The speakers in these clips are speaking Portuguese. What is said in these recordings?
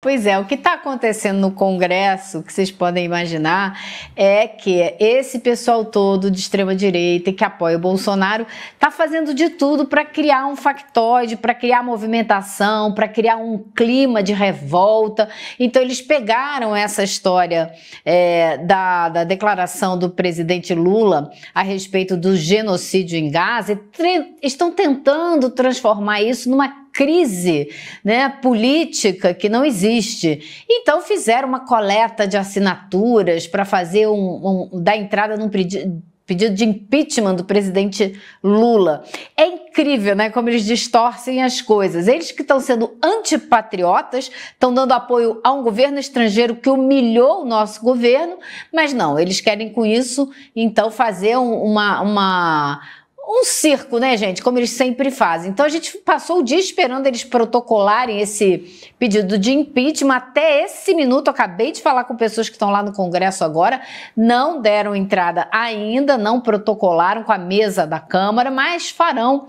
Pois é, o que está acontecendo no Congresso, que vocês podem imaginar, é que esse pessoal todo de extrema-direita que apoia o Bolsonaro está fazendo de tudo para criar um factoide, para criar movimentação, para criar um clima de revolta. Então, eles pegaram essa história é, da, da declaração do presidente Lula a respeito do genocídio em Gaza e estão tentando transformar isso numa crise né, política que não existe. Então fizeram uma coleta de assinaturas para fazer um, um, dar entrada num pedido pedido de impeachment do presidente Lula. É incrível, né, como eles distorcem as coisas. Eles que estão sendo antipatriotas, estão dando apoio a um governo estrangeiro que humilhou o nosso governo, mas não, eles querem com isso, então, fazer um, uma, uma um circo, né, gente? Como eles sempre fazem. Então a gente passou o dia esperando eles protocolarem esse pedido de impeachment. Até esse minuto, acabei de falar com pessoas que estão lá no Congresso agora, não deram entrada ainda, não protocolaram com a mesa da Câmara, mas farão.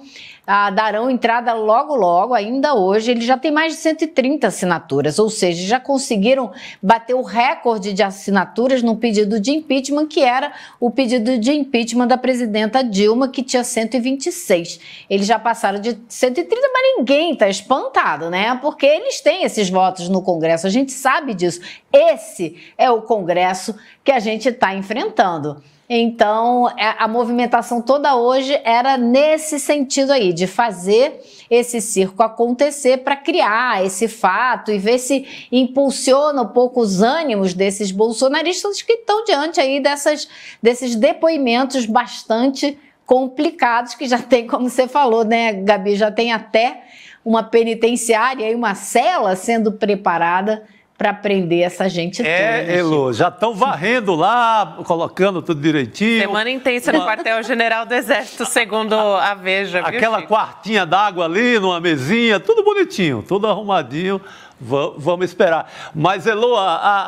Ah, darão entrada logo, logo, ainda hoje. Eles já têm mais de 130 assinaturas, ou seja, já conseguiram bater o recorde de assinaturas no pedido de impeachment, que era o pedido de impeachment da presidenta Dilma, que tinha 126. Eles já passaram de 130, mas ninguém está espantado, né? Porque eles têm esses votos no Congresso, a gente sabe disso. Esse é o Congresso que a gente está enfrentando. Então, é, a movimentação toda hoje era nesse sentido aí, de fazer esse circo acontecer para criar esse fato e ver se impulsiona um pouco os ânimos desses bolsonaristas que estão diante aí dessas, desses depoimentos bastante complicados que já tem, como você falou, né, Gabi, já tem até uma penitenciária e uma cela sendo preparada para prender essa gente é, toda. É, Elo, já estão varrendo lá, colocando tudo direitinho. Semana intensa no quartel-general do Exército, segundo a Veja. Aquela viu, quartinha d'água ali, numa mesinha, tudo bonitinho, tudo arrumadinho V vamos esperar. Mas, Eloa, a,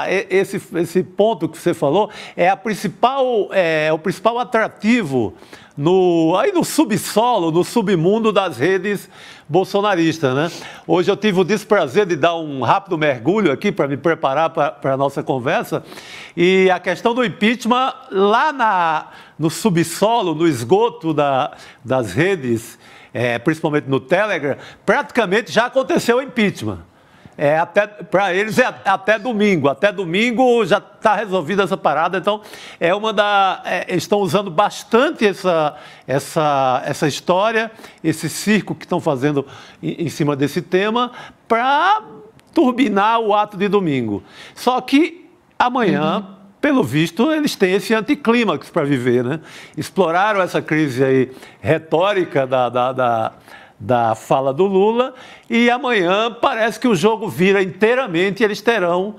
a, a, esse, esse ponto que você falou é, a principal, é o principal atrativo no, aí no subsolo, no submundo das redes bolsonaristas. Né? Hoje eu tive o desprazer de dar um rápido mergulho aqui para me preparar para a nossa conversa. E a questão do impeachment lá na no subsolo, no esgoto da, das redes, é, principalmente no Telegram, praticamente já aconteceu o impeachment. É, até para eles é até domingo. Até domingo já está resolvida essa parada. Então é uma da é, estão usando bastante essa essa essa história, esse circo que estão fazendo em, em cima desse tema para turbinar o ato de domingo. Só que amanhã uhum pelo visto, eles têm esse anticlímax para viver. Né? Exploraram essa crise aí, retórica da, da, da, da fala do Lula e amanhã parece que o jogo vira inteiramente e eles terão.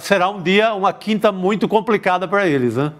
Será um dia, uma quinta muito complicada para eles. Né?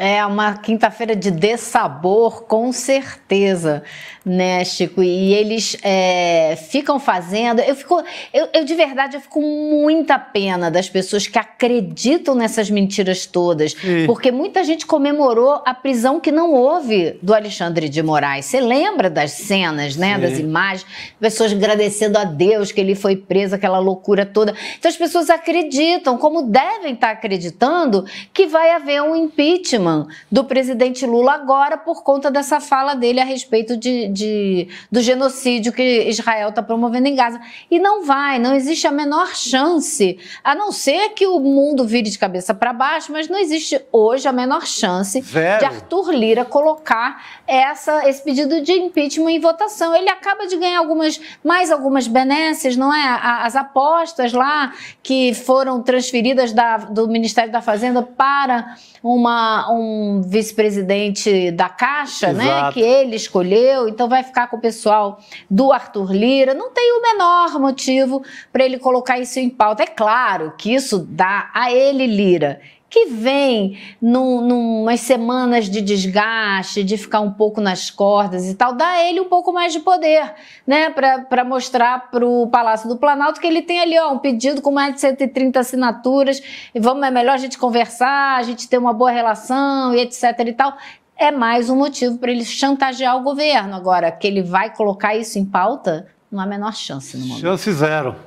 É uma quinta-feira de dessabor, com certeza, né, Chico? E eles é, ficam fazendo. Eu fico, eu, eu de verdade, eu fico muita pena das pessoas que acreditam nessas mentiras todas, e... porque muita gente comemorou a prisão que não houve do Alexandre de Moraes. Você lembra das cenas, né, Sim. das imagens, pessoas agradecendo a Deus que ele foi preso, aquela loucura toda. Então as pessoas acreditam, como devem estar acreditando, que vai haver um impeachment impeachment do presidente Lula agora por conta dessa fala dele a respeito de, de do genocídio que Israel está promovendo em Gaza. E não vai, não existe a menor chance, a não ser que o mundo vire de cabeça para baixo, mas não existe hoje a menor chance de Arthur Lira colocar essa, esse pedido de impeachment em votação. Ele acaba de ganhar algumas, mais algumas benesses, não é? As apostas lá que foram transferidas da, do Ministério da Fazenda para uma um vice-presidente da Caixa, né, Exato. né? Que ele escolheu, então vai ficar com o pessoal do Arthur Lira. Não tem o menor motivo para ele colocar isso em pauta. É claro que isso dá a ele Lira que vem num, numas semanas de desgaste, de ficar um pouco nas cordas e tal, dá ele um pouco mais de poder, né? Para mostrar para o Palácio do Planalto que ele tem ali ó, um pedido com mais de 130 assinaturas, e vamos, é melhor a gente conversar, a gente ter uma boa relação e etc e tal. É mais um motivo para ele chantagear o governo agora, que ele vai colocar isso em pauta, não há a menor chance no momento. Chance zero.